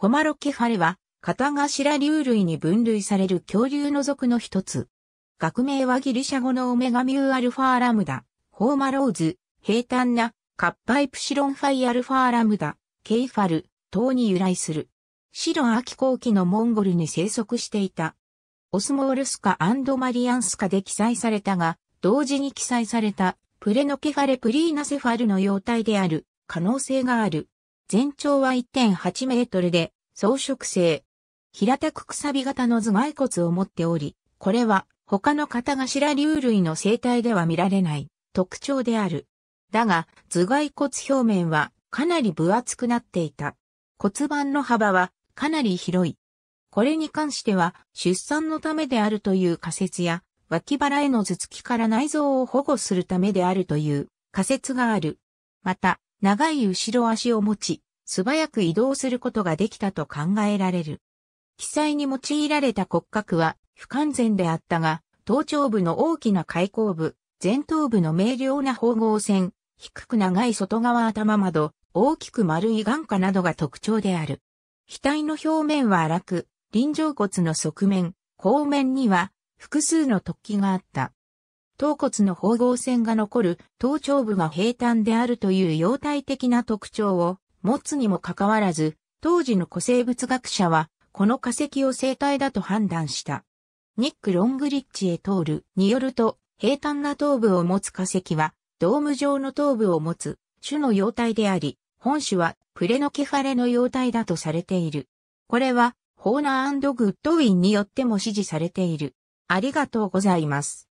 ホマロケファレは、片頭竜類に分類される恐竜の属の一つ。学名はギリシャ語のオメガミューアルファーラムダ、ホーマローズ、平坦な、カッパイプシロンファイアルファーラムダ、ケイファル、等に由来する。シロ秋後期のモンゴルに生息していた。オスモールスカマリアンスカで記載されたが、同時に記載されたプレノケファレプリーナセファルの様態である可能性がある。全長は1.8メートルで、装飾性。平たくくさび型の頭蓋骨を持っており、これは他の型頭竜類の生態では見られない特徴である。だが、頭蓋骨表面はかなり分厚くなっていた。骨盤の幅はかなり広い。これに関しては出産のためであるという仮説や、脇腹への頭突きから内臓を保護するためであるという仮説がある。また、長い後ろ足を持ち、素早く移動することができたと考えられる。記載に用いられた骨格は不完全であったが、頭頂部の大きな開口部、前頭部の明瞭な縫合線、低く長い外側頭窓、大きく丸い眼下などが特徴である。額の表面は荒く、臨場骨の側面、後面には複数の突起があった。頭骨の縫合線が残る頭頂部が平坦であるという様態的な特徴を持つにもかかわらず、当時の古生物学者は、この化石を生態だと判断した。ニック・ロングリッチへ通るによると、平坦な頭部を持つ化石は、ドーム状の頭部を持つ種の様態であり、本種はプレノケファレの様態だとされている。これは、ホーナーグッドウィンによっても支持されている。ありがとうございます。